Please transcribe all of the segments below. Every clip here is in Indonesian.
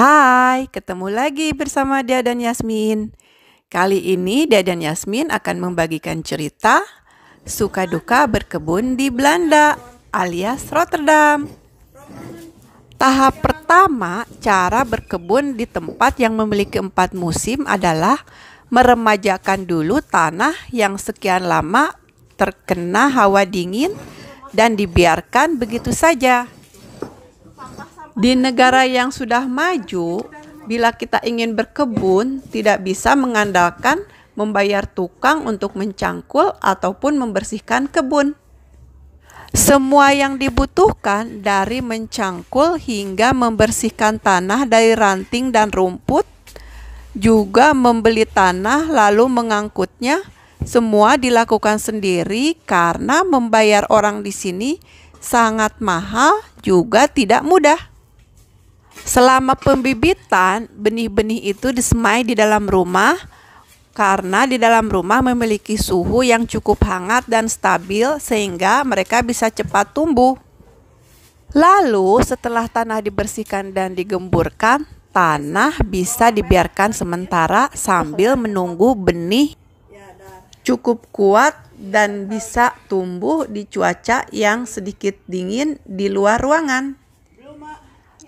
Hai, ketemu lagi bersama Dia dan Yasmin. Kali ini Dia dan Yasmin akan membagikan cerita suka duka berkebun di Belanda alias Rotterdam. Tahap pertama cara berkebun di tempat yang memiliki empat musim adalah meremajakan dulu tanah yang sekian lama terkena hawa dingin dan dibiarkan begitu saja di negara yang sudah maju, bila kita ingin berkebun, tidak bisa mengandalkan membayar tukang untuk mencangkul ataupun membersihkan kebun. Semua yang dibutuhkan dari mencangkul hingga membersihkan tanah dari ranting dan rumput, juga membeli tanah lalu mengangkutnya, semua dilakukan sendiri karena membayar orang di sini sangat mahal juga tidak mudah. Selama pembibitan, benih-benih itu disemai di dalam rumah karena di dalam rumah memiliki suhu yang cukup hangat dan stabil sehingga mereka bisa cepat tumbuh. Lalu setelah tanah dibersihkan dan digemburkan, tanah bisa dibiarkan sementara sambil menunggu benih cukup kuat dan bisa tumbuh di cuaca yang sedikit dingin di luar ruangan.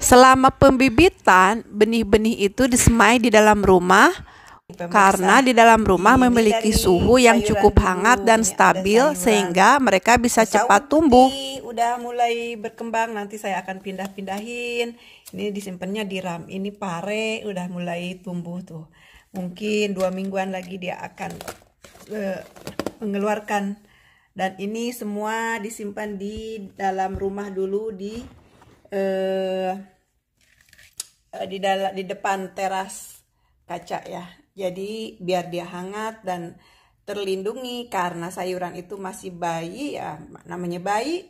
Selama pembibitan, benih-benih itu disemai di dalam rumah karena di dalam rumah memiliki suhu yang cukup hangat dan ya, stabil sehingga mereka bisa cepat tumbuh. Udah mulai berkembang, nanti saya akan pindah-pindahin. Ini disimpannya di ram. Ini pare udah mulai tumbuh tuh. Mungkin dua mingguan lagi dia akan eh, mengeluarkan. Dan ini semua disimpan di dalam rumah dulu di uh, Eh, di dalam di depan teras kaca ya. Jadi biar dia hangat dan terlindungi karena sayuran itu masih bayi ya namanya bayi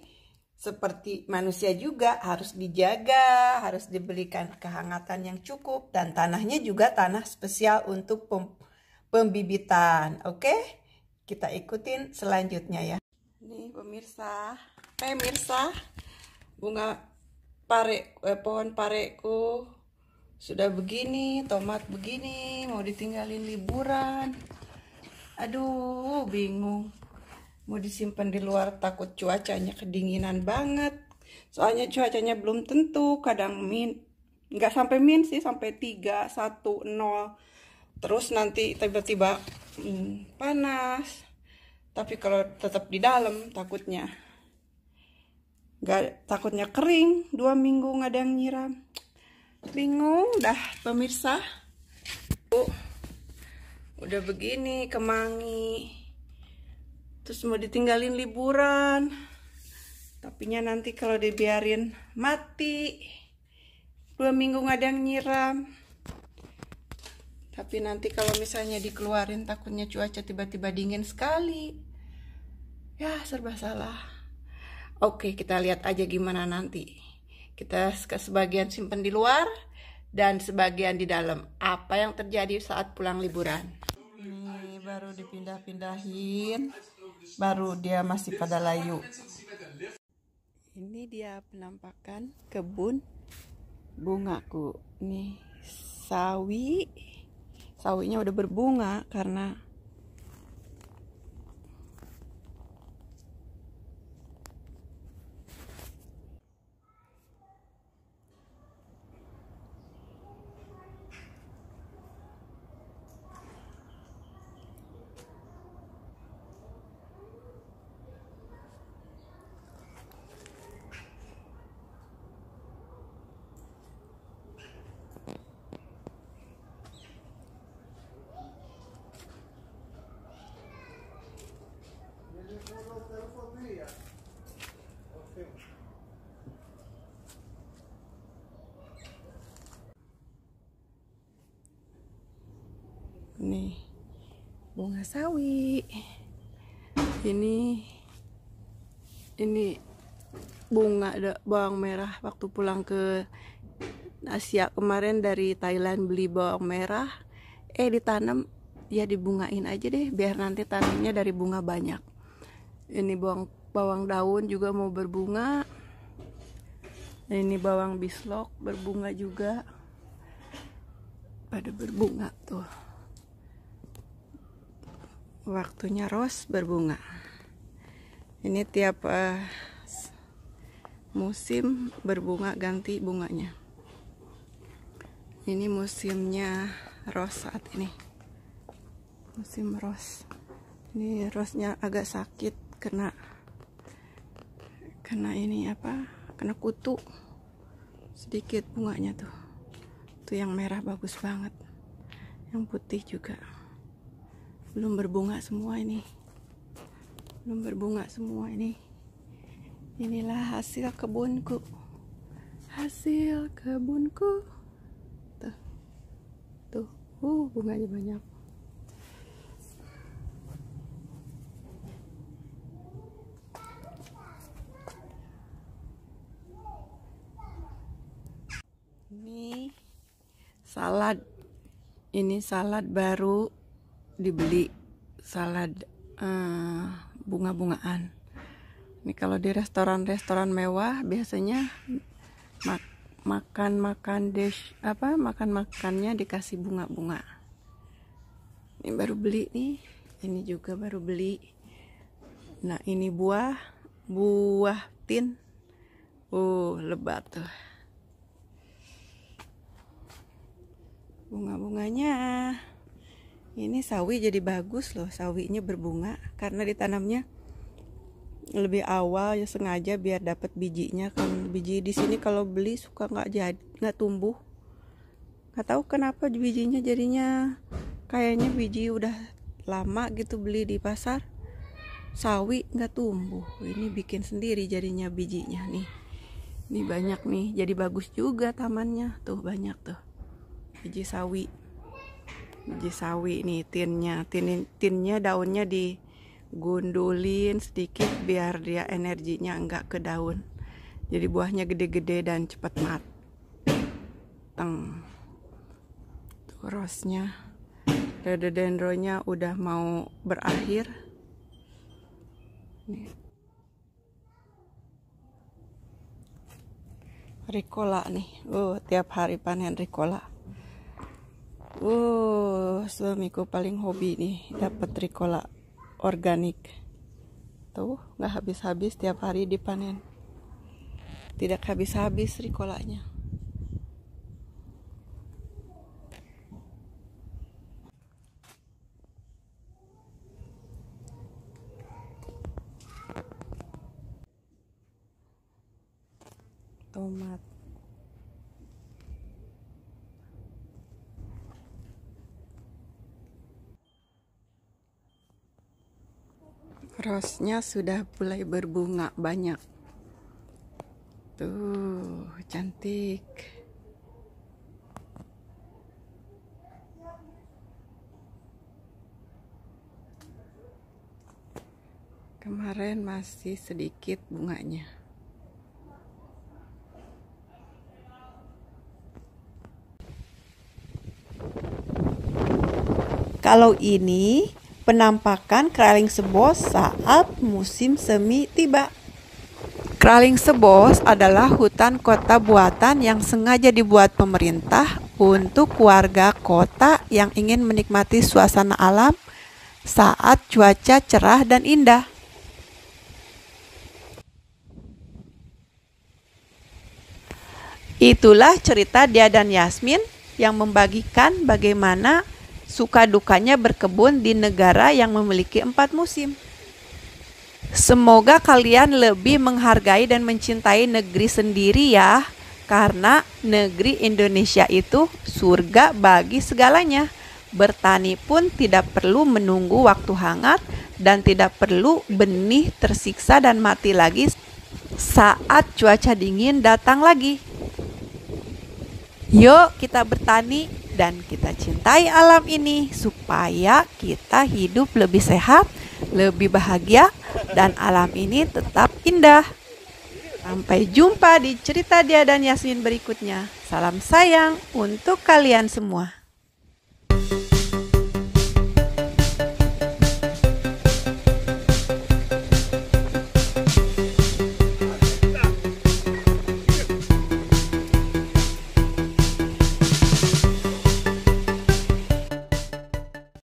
seperti manusia juga harus dijaga, harus diberikan kehangatan yang cukup dan tanahnya juga tanah spesial untuk pem pembibitan. Oke? Kita ikutin selanjutnya ya. ini pemirsa, eh, pemirsa bunga pare eh, pohon pareku sudah begini tomat begini mau ditinggalin liburan aduh bingung mau disimpan di luar takut cuacanya kedinginan banget soalnya cuacanya belum tentu kadang min nggak sampai min sih sampai tiga satu nol terus nanti tiba-tiba hmm, panas tapi kalau tetap di dalam takutnya nggak takutnya kering dua minggu nggak ada yang nyiram bingung dah pemirsa oh, udah begini kemangi terus mau ditinggalin liburan tapinya nanti kalau dibiarin mati dua minggu nggak ada yang nyiram tapi nanti kalau misalnya dikeluarin takutnya cuaca tiba-tiba dingin sekali ya serba salah oke kita lihat aja gimana nanti kita sebagian simpan di luar dan sebagian di dalam. Apa yang terjadi saat pulang liburan? Ini baru dipindah-pindahin, baru dia masih pada layu. Ini dia penampakan kebun bungaku. Nih, sawi. Sawinya udah berbunga karena nih bunga sawi ini ini bunga ada bawang merah waktu pulang ke Asia kemarin dari Thailand beli bawang merah eh ditanam ya dibungain aja deh biar nanti tanamnya dari bunga banyak ini bawang bawang daun juga mau berbunga ini bawang bislok berbunga juga pada berbunga tuh waktunya ros berbunga ini tiap uh, musim berbunga ganti bunganya ini musimnya ros saat ini musim ros. ini rosnya agak sakit kena kena ini apa kena kutu sedikit bunganya tuh tuh yang merah bagus banget yang putih juga belum berbunga semua ini belum berbunga semua ini inilah hasil kebunku hasil kebunku tuh tuh uh bunganya banyak ini salad ini salad baru dibeli salad eh, bunga-bungaan. Ini kalau di restoran-restoran mewah biasanya makan-makan dish apa makan-makannya dikasih bunga-bunga. Ini baru beli nih. Ini juga baru beli. Nah, ini buah buah tin. Oh lebat tuh. Bunga-bunganya ini sawi jadi bagus loh sawinya berbunga karena ditanamnya lebih awal ya sengaja biar dapat bijinya kan biji di sini kalau beli suka nggak jadi nggak tumbuh nggak tahu kenapa bijinya jadinya kayaknya biji udah lama gitu beli di pasar sawi nggak tumbuh ini bikin sendiri jadinya bijinya nih ini banyak nih jadi bagus juga tamannya tuh banyak tuh biji sawi biji sawi nih tinnya tin tinnya daunnya digundulin sedikit biar dia energinya enggak ke daun jadi buahnya gede-gede dan cepat mateng tuh rosnya rhododendronnya udah mau berakhir nih Ricola nih, uh tiap hari panen Ricola. Uh, suamiku paling hobi nih dapat trikola organik. Tuh, nggak habis-habis tiap hari dipanen. Tidak habis-habis trikolanya. tomat rosnya sudah mulai berbunga banyak tuh cantik kemarin masih sedikit bunganya kalau ini penampakan kraling Sebos saat musim semi tiba. Kraling Sebos adalah hutan kota buatan yang sengaja dibuat pemerintah untuk warga kota yang ingin menikmati suasana alam saat cuaca cerah dan indah. Itulah cerita dia dan Yasmin yang membagikan bagaimana suka dukanya berkebun di negara yang memiliki empat musim. Semoga kalian lebih menghargai dan mencintai negeri sendiri ya, karena negeri Indonesia itu surga bagi segalanya. Bertani pun tidak perlu menunggu waktu hangat dan tidak perlu benih tersiksa dan mati lagi saat cuaca dingin datang lagi. Yuk kita bertani dan kita cintai alam ini supaya kita hidup lebih sehat, lebih bahagia dan alam ini tetap indah. Sampai jumpa di cerita dia dan Yasmin berikutnya. Salam sayang untuk kalian semua.